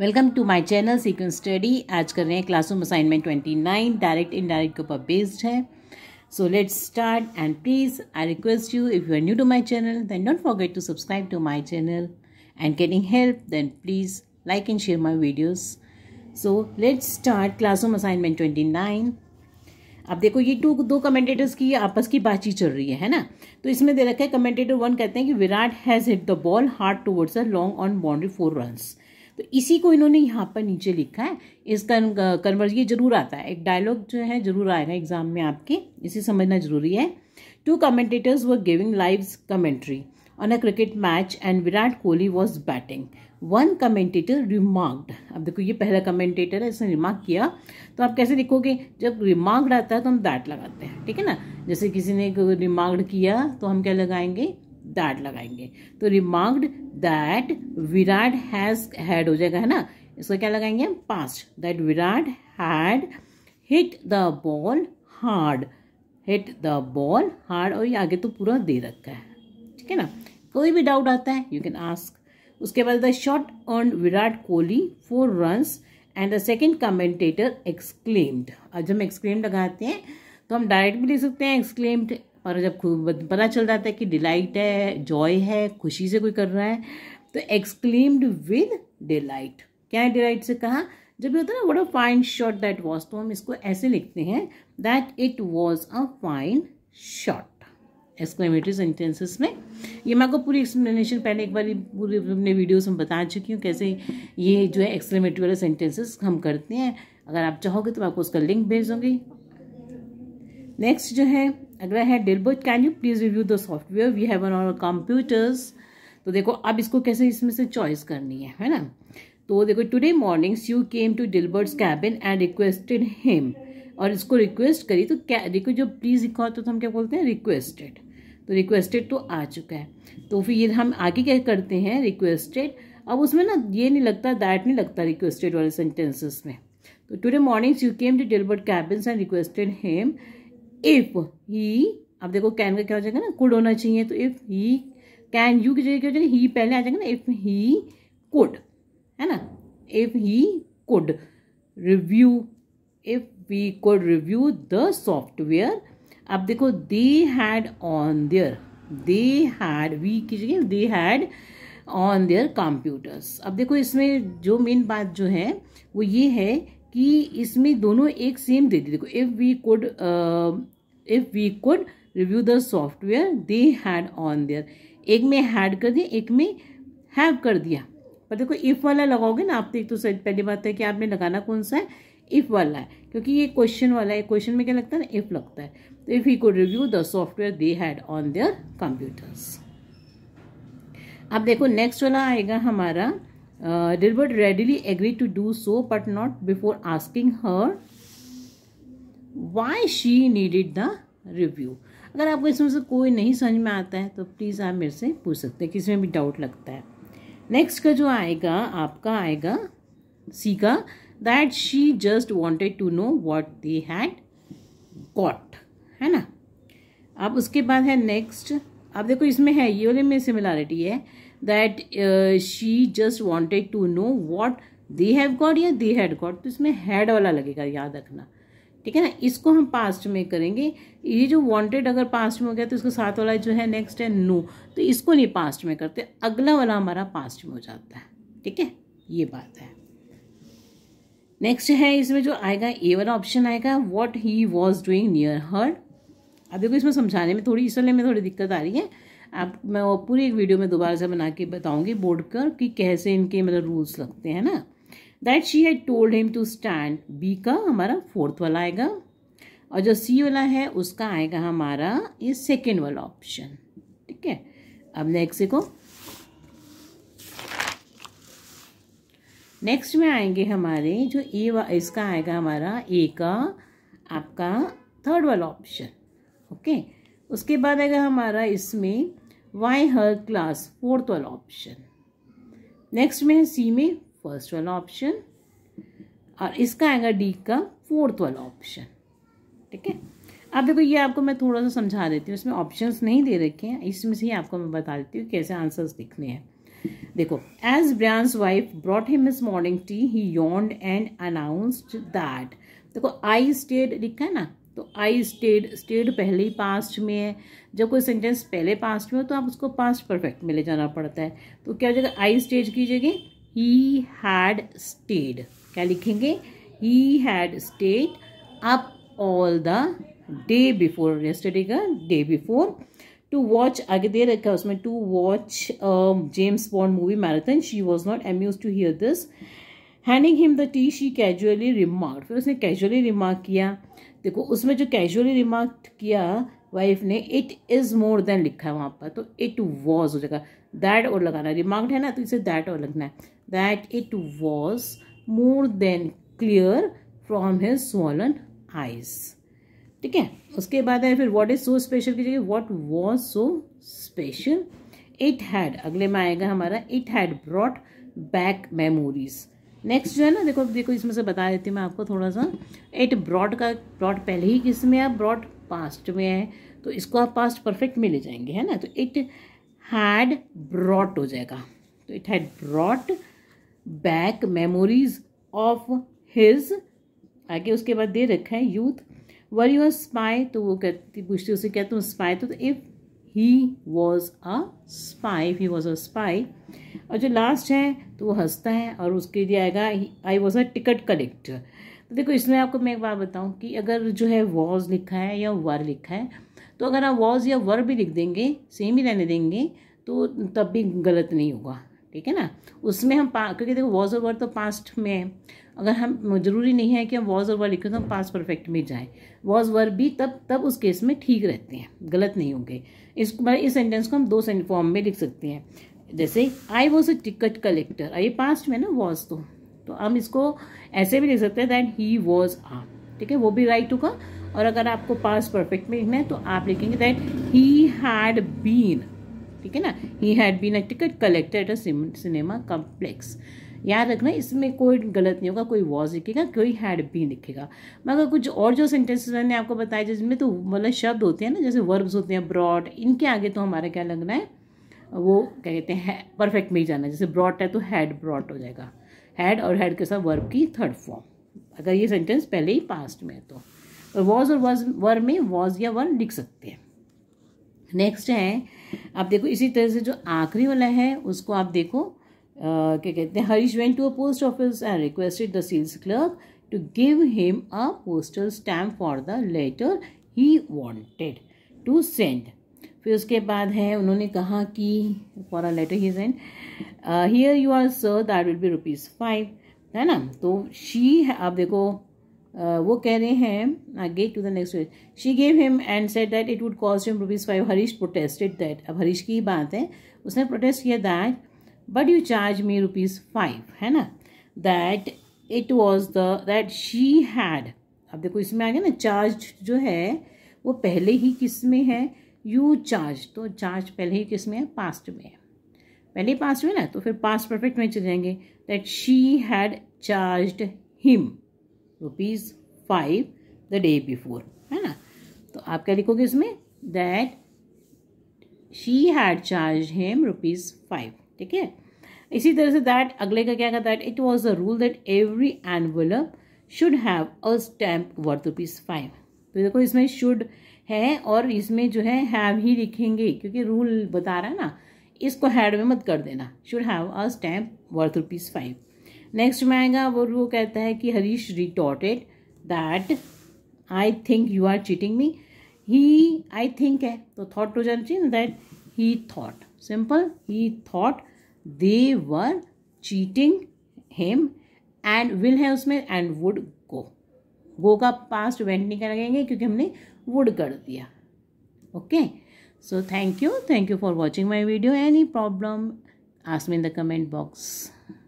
Welcome to my channel sequence study आज कर रहे हैं क्लासरूम असाइनमेंट 29 डायरेक्ट इनडायरेक्ट के ऊपर बेस्ड है so let's start and please I request you if you are new to my channel then don't forget to subscribe to my channel and getting help then please like and share my videos so let's start classroom assignment twenty nine अब देखो ये to दो commentators की आपस की बातचीत चल रही है है ना तो इसमें दे रखा है कमेंटेटर वन कहते हैं कि Virat has hit the ball hard towards a long on boundary four runs तो इसी को इन्होंने यहाँ पर नीचे लिखा है इस कन्वर्ज ये जरूर आता है एक डायलॉग जो है जरूर आएगा एग्जाम में आपके इसे समझना जरूरी है two commentators were giving live commentary on a cricket match and Virat Kohli was batting one commentator remarked अब देखो ये पहला कमेंटेटर है इसने रिमार्क किया तो आप कैसे लिखोगे जब रिमार्क्ड आता है तो हम दैट लगाते हैं ठीक है ना जैसे किसी ने रिमार्क्ड किया तो हम क्या लगाएंगे दैट लगाएंगे तो remarked that Virat has had हो जाएगा है ना इसको क्या लगाएंगे हम past that Virat had hit the ball hard hit the ball hard और ये आगे तो पूरा दे रखा है ठीक है ना कोई भी डाउट आता है यू कैन आस्क उसके बाद the shot on Virat Kohli four runs and the second commentator exclaimed जब हम एक्सक्लेम्ड लगाते हैं तो हम डायरेक्ट भी लिख सकते हैं एक्सक्लेम्ड पर जब पता चल जाता है कि डिलाइट है जॉय है खुशी से कोई कर रहा है तो एक्सक्लेम्ड विद डिलाइट क्या है डिलाइट से कहा जब ये होता है ना what a fine shot that was तो हम इसको ऐसे लिखते हैं that it was a fine shot exclamatory sentences में ये मैं आपको पूरी एक्सप्लेनेशन पहले एक बार पूरे अपने वीडियोस में बता चुकी हूँ कैसे ये जो है एक्सक्लेमेटरी वाले सेंटेंसेस हम करते हैं अगर आप चाहोगे तो मैं आपको उसका लिंक भेज दूँगी नेक्स्ट जो है अगला है Dilbert can you please review the software we have on our computers तो देखो अब इसको कैसे इसमें से चॉइस करनी है है ना तो देखो today mornings you came to Dilbert's cabin and requested him और इसको रिक्वेस्ट करी तो क्या देखो जो प्लीज़ लिखा होता तो हम क्या बोलते हैं रिक्वेस्टेड तो रिक्वेस्टेड तो आ चुका है तो फिर ये हम आगे क्या करते हैं रिक्वेस्टेड अब उसमें ना ये नहीं लगता दैट नहीं लगता रिक्वेस्टेड वाले सेंटेंसेस में तो today mornings you came to Dilbert cabin and requested him if he अब देखो कैन का क्या हो जाएगा ना कुड होना चाहिए तो इफ ही कैन यू की जगह क्या हो जाएगा ही पहले आ जाएगा ना इफ ही कुड है ना if he could review if we could review the software अब देखो they had on their they had we की जगह they had on their computers अब देखो इसमें जो मेन बात जो है वो ये है कि इसमें दोनों एक सेम दे दी देखो if we could if we could review the software they had on their एक में हैड कर दिया एक में हैव कर दिया पर देखो इफ़ वाला लगाओगे ना आप तो एक तो पहली बात तो है कि आपने लगाना कौन सा है इफ़ वाला है क्योंकि ये क्वेश्चन वाला है क्वेश्चन में क्या लगता है ना इफ़ लगता है तो if we could review the software they had on their computers अब देखो नेक्स्ट वाला आएगा हमारा Uh, Dilbert readily agreed to do so, but not before asking her why she needed the review. अगर आपको इसमें से कोई नहीं समझ में आता है तो प्लीज़ आप मेरे से पूछ सकते हैं किसमें भी डाउट लगता है नेक्स्ट का जो आएगा आपका आएगा सी का that she just wanted to know what they had caught है ना अब उसके बाद है नेक्स्ट अब देखो इसमें है ये वाले में सिमिलरिटी है that uh, she just wanted to know what they have got या दे हैड गॉड तो इसमें हैड वाला लगेगा याद रखना ठीक है ना इसको हम पास्ट में करेंगे ये जो वांटेड अगर पास्ट में हो गया तो इसका साथ वाला जो है नेक्स्ट है नो तो इसको नहीं पास्ट में करते अगला वाला हमारा पास्ट में हो जाता है ठीक है ये बात है नेक्स्ट है इसमें जो आएगा ए वाला ऑप्शन आएगा what he was doing near her अब देखो इसमें समझाने में थोड़ी इस वाले में थोड़ी दिक्कत आ रही है आप मैं वो पूरी एक वीडियो में दोबारा से बना के बताऊंगी बोर्ड कर कि कैसे इनके मतलब रूल्स लगते हैं ना that she had told him to stand by का हमारा फोर्थ वाला आएगा और जो सी वाला है उसका आएगा हमारा ये सेकेंड वाला ऑप्शन ठीक है अब नेक्स्ट देखो नेक्स्ट में आएंगे हमारे जो ए इसका आएगा हमारा ए का आपका थर्ड वाला ऑप्शन ओके उसके बाद आएगा हमारा इसमें वाई हर क्लास फोर्थ वाला ऑप्शन नेक्स्ट में है सी में फर्स्ट वाला ऑप्शन और इसका आएगा डी का फोर्थ वाला ऑप्शन ठीक है अब देखो ये आपको मैं थोड़ा सा समझा देती हूँ इसमें ऑप्शंस नहीं दे रखे हैं इसमें से ही आपको मैं बता देती हूँ कैसे आंसर्स लिखने हैं देखो as Brown's wife brought him his morning tea he yawned and announced that देखो आई स्टेड लिखा है ना तो आई स्टेड स्टेड पहले ही पास्ट में है जब कोई सेंटेंस पहले पास्ट में हो तो आप उसको पास्ट परफेक्ट में ले जाना पड़ता है तो क्या हो जाएगा आई स्टेज की जगह ही हैड स्टेड क्या लिखेंगे he had stayed up all the day before yesterday का डे बिफोर टू वॉच आगे दे रखा है उसमें to watch James Bond movie marathon she was not amuse to hear this handing him the tea she casually remark फिर उसने casually remark किया देखो उसमें जो कैजुअली रिमार्क किया वाइफ ने इट इज़ मोर देन लिखा है वहाँ पर तो इट वॉज हो जाएगा दैट और लगाना रिमार्क है ना तो इसे दैट और लगना है that it was more than clear from his swollen eyes ठीक है उसके बाद है फिर वॉट इज़ सो स्पेशल की जगह what was so special it had अगले में आएगा हमारा it had brought back memories next जो है ना देखो देखो इसमें से बता देती हूँ मैं आपको थोड़ा सा एट ब्रॉड का ब्रॉड पहले ही किस में है ब्रॉड पास्ट में है तो इसको आप पास्ट परफेक्ट में ले जाएंगे है ना तो इट हैड ब्रॉट हो जाएगा तो it had brought back memories of his आगे उसके बाद दे रखा है यूथ वर यूर स्पाई तो वो कहती पूछती उसे कहते हैं स्पाई तो if he was a spy he was a spy और जो लास्ट है तो वो हंसता है और उसके लिए आएगा I was a ticket collector तो देखो इसमें आपको मैं एक बात बताऊँ कि अगर जो है वॉज लिखा है या वर लिखा है तो अगर आप वॉज या वर भी लिख देंगे सेम ही रहने देंगे तो तब भी गलत नहीं होगा ठीक है ना उसमें हम पा क्योंकि देखो वॉज ओवर तो पास्ट में है अगर हम जरूरी नहीं है कि हम वॉज ओवर लिखें तो हम पास्ट परफेक्ट में जाएं वॉज वर भी तब तब उस केस में ठीक रहते हैं गलत नहीं होंगे इस इस सेंटेंस को हम दो फॉर्म में लिख सकते हैं जैसे I was a ticket collector I past में ना वॉज तो तो हम इसको ऐसे भी लिख सकते हैं दैट ही वॉज आ ठीक है वो भी राइट होगा और अगर आपको पास्ट परफेक्ट में लिखना है तो आप लिखेंगे दैट ही हैड बीन ठीक है ना he had been a ticket collector at a cinema complex याद रखना इसमें कोई गलत नहीं होगा कोई वॉज लिखेगा कोई हैड बीन लिखेगा मगर कुछ और जो सेंटेंसेस मैंने आपको बताया जिसमें तो मतलब शब्द होते हैं ना जैसे वर्ब्स होते हैं ब्रॉड इनके आगे तो हमारा क्या लगना है वो क्या कहते हैं परफेक्ट में ही जाना है जैसे ब्रॉड है तो हैड ब्रॉड हो जाएगा हैड और हैड के साथ वर्ब की थर्ड फॉर्म अगर ये सेंटेंस पहले ही पास्ट में है तो वॉज और वॉज वर्ब में वॉज या वर लिख सकते हैं नेक्स्ट है आप देखो इसी तरह से जो आखिरी वाला है उसको आप देखो क्या कहते हैं Harish went to a post office and requested the sales clerk to give him a postal stamp for the letter he wanted to send फिर उसके बाद है उन्होंने कहा कि for a letter he send here you are sir that will be rupees five है ना तो शी आप देखो Uh, वो कह रहे हैं आगे to the next wage she gave him and said that it would cost him rupees five Harish protested that अब हरीश की ही बात है उसने प्रोटेस्ट किया that but you charge me rupees five है ना that it was the that she had अब देखो इसमें आ गया ना चार्ज जो है वो पहले ही किस में है यू चार्ज तो चार्ज पहले ही किस में है पास्ट में है पहले पास्ट में ना तो फिर पास्ट परफेक्ट में चले जाएंगे that she had charge him rupees five the day before है ना तो आप क्या लिखोगे इसमें that she had charge him rupees five ठीक है इसी तरह से दैट अगले का क्या कहता है it was the rule that every envelope should have a stamp worth rupees five तो देखो इसमें शुड है और इसमें जो है हैव ही लिखेंगे क्योंकि रूल बता रहा है ना इसको हैड में मत कर देना should have a stamp worth rupees five next में आएगा वो वो कहता है कि Harish retorted that I think you are cheating me he I think है तो थॉट हो जाना चाहिए that he thought simple he thought they were cheating him and will है उसमें एंड वुड गो गो का पास्ट वेंट नहीं करेंगे क्योंकि हमने वुड कर दिया okay so thank you thank you for watching my video any problem ask me in the comment box